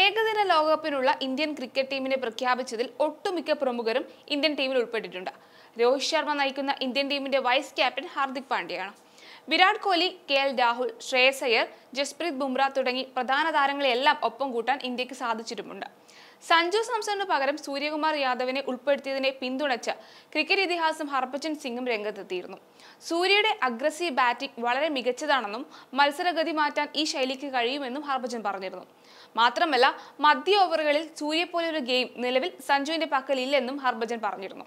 ഏകദിന ലോകകപ്പിനുള്ള Indian cricket ടീമിനെ പ്രഖ്യാപിച്ചതിൽ ഒട്ടുമിക്ക പ്രമുഖരും ഇന്ത്യൻ ടീമിൽ ഉൾപ്പെട്ടിട്ടുണ്ട് രോഹിത് ശർമ്മ നയിക്കുന്ന ഇന്ത്യൻ ടീമിന്റെ വൈസ് ക്യാപ്റ്റൻ ഹാർദിക് പാണ്ഡ്യയാണ് വിരാട് കോഹ്ലി കെ എൽ രാഹുൽ ശ്രേയസ് ജസ്പ്രീത് ബുംറ തുടങ്ങി പ്രധാന താരങ്ങളെല്ലാം ഒപ്പം കൂട്ടാൻ ഇന്ത്യക്ക് സാധിച്ചിട്ടുമുണ്ട് സഞ്ജു സാംസണിന് പകരം സൂര്യകുമാർ യാദവിനെ ഉൾപ്പെടുത്തിയതിനെ പിന്തുണച്ച ക്രിക്കറ്റ് ഇതിഹാസം ഹർഭജൻ സിംഗും രംഗത്തെത്തിയിരുന്നു സൂര്യയുടെ അഗ്രസീവ് ബാറ്റിംഗ് വളരെ മികച്ചതാണെന്നും മത്സരഗതി മാറ്റാൻ ഈ ശൈലിക്ക് കഴിയുമെന്നും ഹർഭജൻ പറഞ്ഞിരുന്നു മാത്രമല്ല മധ്യ ഓവറുകളിൽ സൂര്യ പോലൊരു ഗെയിം നിലവിൽ സഞ്ജുവിന്റെ പക്കലില്ലെന്നും ഹർഭജൻ പറഞ്ഞിരുന്നു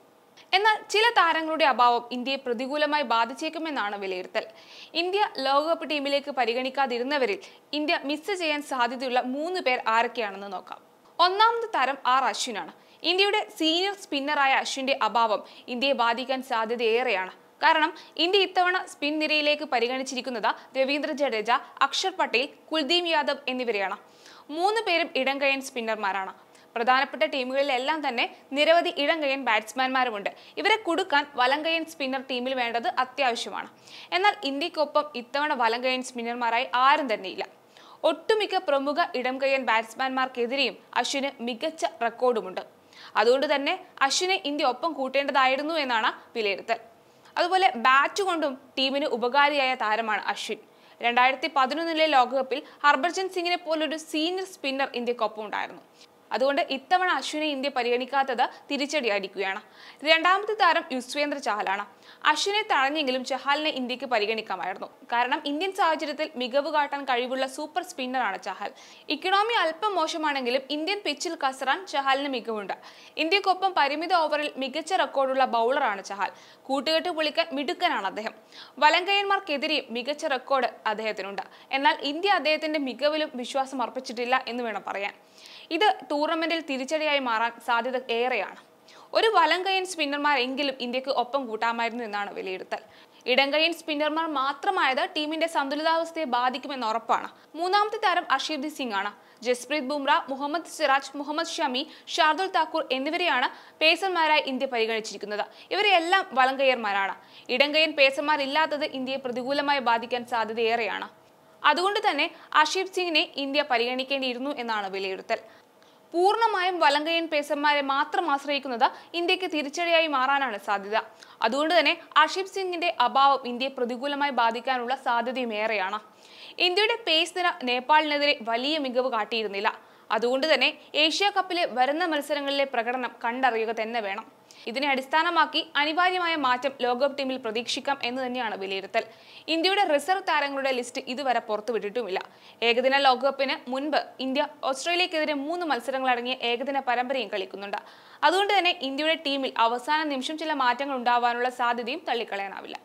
എന്നാൽ ചില താരങ്ങളുടെ അഭാവം ഇന്ത്യയെ പ്രതികൂലമായി ബാധിച്ചേക്കുമെന്നാണ് വിലയിരുത്തൽ ഇന്ത്യ ലോകകപ്പ് ടീമിലേക്ക് പരിഗണിക്കാതിരുന്നവരിൽ ഇന്ത്യ മിസ് ചെയ്യാൻ സാധ്യതയുള്ള മൂന്ന് പേർ ആരൊക്കെയാണെന്ന് നോക്കാം ഒന്നാമത് താരം ആർ അശ്വിനാണ് ഇന്ത്യയുടെ സീനിയർ സ്പിന്നറായ അശ്വിന്റെ അഭാവം ഇന്ത്യയെ ബാധിക്കാൻ സാധ്യതയേറെയാണ് കാരണം ഇന്ത്യ ഇത്തവണ സ്പിൻ നിരയിലേക്ക് പരിഗണിച്ചിരിക്കുന്നത് രവീന്ദ്ര ജഡേജ അക്ഷർ പട്ടേൽ കുൽദീപ് യാദവ് എന്നിവരെയാണ് മൂന്ന് പേരും ഇടംകൈയൻ സ്പിന്നർമാരാണ് പ്രധാനപ്പെട്ട ടീമുകളിലെല്ലാം തന്നെ നിരവധി ഇടംകൈയൻ ബാറ്റ്സ്മാൻമാരുമുണ്ട് ഇവരെ കൊടുക്കാൻ വലങ്കയൻ സ്പിന്നർ ടീമിൽ വേണ്ടത് അത്യാവശ്യമാണ് എന്നാൽ ഇന്ത്യക്കൊപ്പം ഇത്തവണ വലങ്കയൻ സ്പിന്നർമാരായി ആരും തന്നെയില്ല ഒട്ടുമിക്ക പ്രമുഖ ഇടംകൈയൻ ബാറ്റ്സ്മാൻമാർക്കെതിരെയും അശ്വിന് മികച്ച റെക്കോർഡുമുണ്ട് അതുകൊണ്ട് തന്നെ അശ്വിനെ ഇന്ത്യ ഒപ്പം കൂട്ടേണ്ടതായിരുന്നു എന്നാണ് വിലയിരുത്തൽ അതുപോലെ ബാറ്റ് കൊണ്ടും ടീമിന് ഉപകാരിയായ താരമാണ് അശ്വിൻ രണ്ടായിരത്തി പതിനൊന്നിലെ ലോകകപ്പിൽ ഹർഭജൻ സിംഗിനെ പോലൊരു സീനിയർ സ്പിന്നർ ഇന്ത്യക്കൊപ്പം ഉണ്ടായിരുന്നു അതുകൊണ്ട് ഇത്തവണ അശ്വിനെ ഇന്ത്യ പരിഗണിക്കാത്തത് തിരിച്ചടിയായിരിക്കുകയാണ് രണ്ടാമത്തെ താരം യുസ്വേന്ദ്ര ചാഹലാണ് അശ്വിനെ തഴഞ്ഞെങ്കിലും ചഹാലിനെ ഇന്ത്യക്ക് പരിഗണിക്കാമായിരുന്നു കാരണം ഇന്ത്യൻ സാഹചര്യത്തിൽ മികവ് കാട്ടാൻ കഴിവുള്ള സൂപ്പർ സ്പിന്നറാണ് ചഹാൽ ഇക്കണോമി അല്പം മോശമാണെങ്കിലും ഇന്ത്യൻ പിച്ചിൽ കസറാൻ ചഹാലിന് മികവുണ്ട് ഇന്ത്യക്കൊപ്പം പരിമിത ഓവറിൽ മികച്ച റെക്കോർഡുള്ള ബൗളറാണ് ചഹാൽ കൂട്ടുകെട്ട് പൊളിക്കാൻ മിടുക്കനാണ് അദ്ദേഹം വലങ്കയ്യന്മാർക്കെതിരെയും മികച്ച റെക്കോർഡ് അദ്ദേഹത്തിനുണ്ട് എന്നാൽ ഇന്ത്യ അദ്ദേഹത്തിന്റെ മികവിലും വിശ്വാസം അർപ്പിച്ചിട്ടില്ല എന്ന് വേണം പറയാൻ ഇത് ടൂർണമെന്റിൽ തിരിച്ചടിയായി മാറാൻ സാധ്യത ഏറെയാണ് ഒരു വലങ്കയൻ സ്പിന്നർമാർ എങ്കിലും ഇന്ത്യക്ക് ഒപ്പം കൂട്ടാമായിരുന്നു എന്നാണ് വിലയിരുത്തൽ ഇടങ്കയൻ സ്പിന്നർമാർ മാത്രമായത് ടീമിന്റെ സന്തുലിതാവസ്ഥയെ ബാധിക്കുമെന്ന് ഉറപ്പാണ് മൂന്നാമത്തെ താരം അഷീർദി സിംഗ് ആണ് ജസ്പ്രീത് ബുംറ മുഹമ്മദ് സിറാജ് മുഹമ്മദ് ഷമി ഷാർദുൽ താക്കൂർ എന്നിവരെയാണ് പേസർമാരായി ഇന്ത്യ പരിഗണിച്ചിരിക്കുന്നത് ഇവരെല്ലാം വലങ്കയർമാരാണ് ഇടങ്കയൻ പേസർമാർ ഇല്ലാത്തത് ഇന്ത്യയെ പ്രതികൂലമായി ബാധിക്കാൻ സാധ്യതയേറെയാണ് അതുകൊണ്ട് തന്നെ അഷീബ് സിംഗിനെ ഇന്ത്യ പരിഗണിക്കേണ്ടിയിരുന്നു എന്നാണ് വിലയിരുത്തൽ പൂർണ്ണമായും വലങ്കയൻ പേസർമാരെ മാത്രം ആശ്രയിക്കുന്നത് ഇന്ത്യക്ക് തിരിച്ചടിയായി മാറാനാണ് സാധ്യത അതുകൊണ്ട് തന്നെ അഷിബ് സിംഗിന്റെ അഭാവം ഇന്ത്യയെ പ്രതികൂലമായി ബാധിക്കാനുള്ള സാധ്യതയും ഏറെയാണ് ഇന്ത്യയുടെ പേസ് നില നേപ്പാളിനെതിരെ വലിയ മികവ് കാട്ടിയിരുന്നില്ല അതുകൊണ്ട് തന്നെ ഏഷ്യ കപ്പിലെ വരുന്ന മത്സരങ്ങളിലെ പ്രകടനം കണ്ടറിയുക തന്നെ വേണം ഇതിനെ അടിസ്ഥാനമാക്കി അനിവാര്യമായ മാറ്റം ലോകകപ്പ് ടീമിൽ പ്രതീക്ഷിക്കാം എന്ന് തന്നെയാണ് വിലയിരുത്തൽ ഇന്ത്യയുടെ റിസർവ് താരങ്ങളുടെ ലിസ്റ്റ് ഇതുവരെ പുറത്തുവിട്ടിട്ടുമില്ല ഏകദിന ലോകകപ്പിന് മുൻപ് ഇന്ത്യ ഓസ്ട്രേലിയക്കെതിരെ മൂന്ന് മത്സരങ്ങളടങ്ങിയ ഏകദിന പരമ്പരയും കളിക്കുന്നുണ്ട് അതുകൊണ്ട് തന്നെ ഇന്ത്യയുടെ ടീമിൽ അവസാന നിമിഷം ചില മാറ്റങ്ങൾ ഉണ്ടാവാനുള്ള സാധ്യതയും തള്ളിക്കളയാനാവില്ല